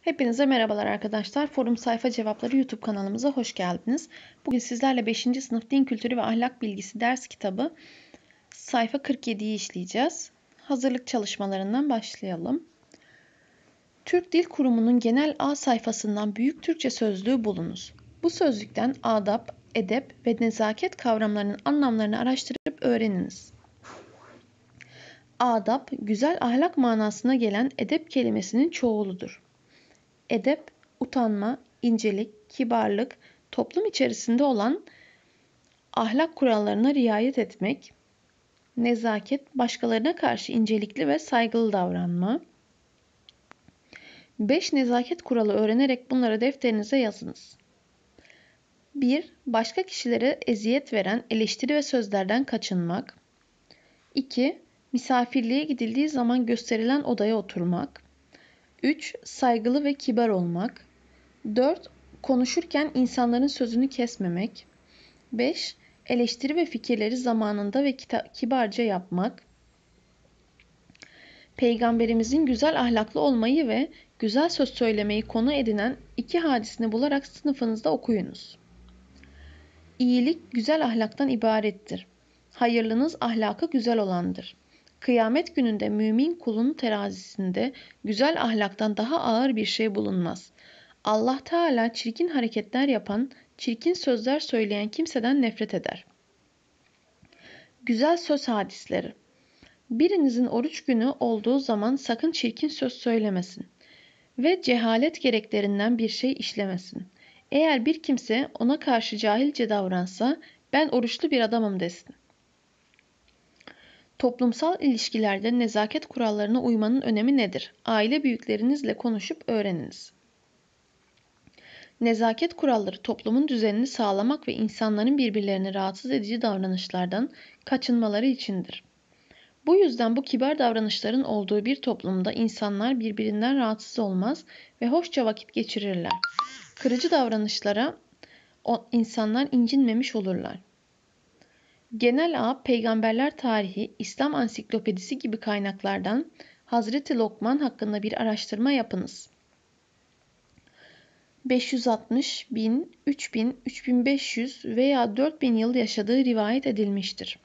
Hepinize merhabalar arkadaşlar. Forum Sayfa Cevapları YouTube kanalımıza hoş geldiniz. Bugün sizlerle 5. sınıf Din Kültürü ve Ahlak Bilgisi ders kitabı sayfa 47'yi işleyeceğiz. Hazırlık çalışmalarından başlayalım. Türk Dil Kurumu'nun genel A sayfasından Büyük Türkçe Sözlüğü bulunuz. Bu sözlükten adap, edep ve nezaket kavramlarının anlamlarını araştırıp öğreniniz adap, güzel ahlak manasına gelen edep kelimesinin çoğuludur edep, utanma, incelik, kibarlık, toplum içerisinde olan ahlak kurallarına riayet etmek, nezaket, başkalarına karşı incelikli ve saygılı davranma. 5 nezaket kuralı öğrenerek bunları defterinize yazınız. 1. Başka kişilere eziyet veren eleştiri ve sözlerden kaçınmak. 2. Misafirliğe gidildiği zaman gösterilen odaya oturmak. 3. Saygılı ve kibar olmak. 4. Konuşurken insanların sözünü kesmemek. 5. Eleştiri ve fikirleri zamanında ve kibarca yapmak. Peygamberimizin güzel ahlaklı olmayı ve güzel söz söylemeyi konu edinen iki hadisini bularak sınıfınızda okuyunuz. İyilik güzel ahlaktan ibarettir. Hayırlınız ahlakı güzel olandır. Kıyamet gününde mümin kulun terazisinde güzel ahlaktan daha ağır bir şey bulunmaz. Allah Teala çirkin hareketler yapan, çirkin sözler söyleyen kimseden nefret eder. Güzel söz hadisleri Birinizin oruç günü olduğu zaman sakın çirkin söz söylemesin ve cehalet gereklerinden bir şey işlemesin. Eğer bir kimse ona karşı cahilce davransa ben oruçlu bir adamım desin. Toplumsal ilişkilerde nezaket kurallarına uymanın önemi nedir? Aile büyüklerinizle konuşup öğreniniz. Nezaket kuralları toplumun düzenini sağlamak ve insanların birbirlerini rahatsız edici davranışlardan kaçınmaları içindir. Bu yüzden bu kibar davranışların olduğu bir toplumda insanlar birbirinden rahatsız olmaz ve hoşça vakit geçirirler. Kırıcı davranışlara insanlar incinmemiş olurlar. Genel Ağ Peygamberler Tarihi, İslam Ansiklopedisi gibi kaynaklardan Hazreti Lokman hakkında bir araştırma yapınız. 560, 1000, 3000, 3500 veya 4000 yıl yaşadığı rivayet edilmiştir.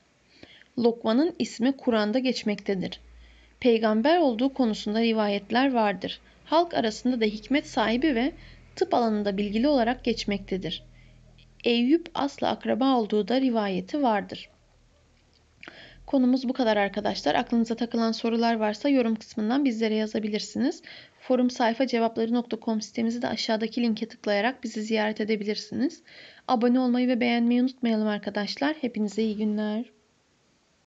Lokman'ın ismi Kur'an'da geçmektedir. Peygamber olduğu konusunda rivayetler vardır. Halk arasında da hikmet sahibi ve tıp alanında bilgili olarak geçmektedir. Eyüp asla akraba olduğu da rivayeti vardır. Konumuz bu kadar arkadaşlar. Aklınıza takılan sorular varsa yorum kısmından bizlere yazabilirsiniz. Forum sayfa cevapları.com sitemizi de aşağıdaki linke tıklayarak bizi ziyaret edebilirsiniz. Abone olmayı ve beğenmeyi unutmayalım arkadaşlar. Hepinize iyi günler.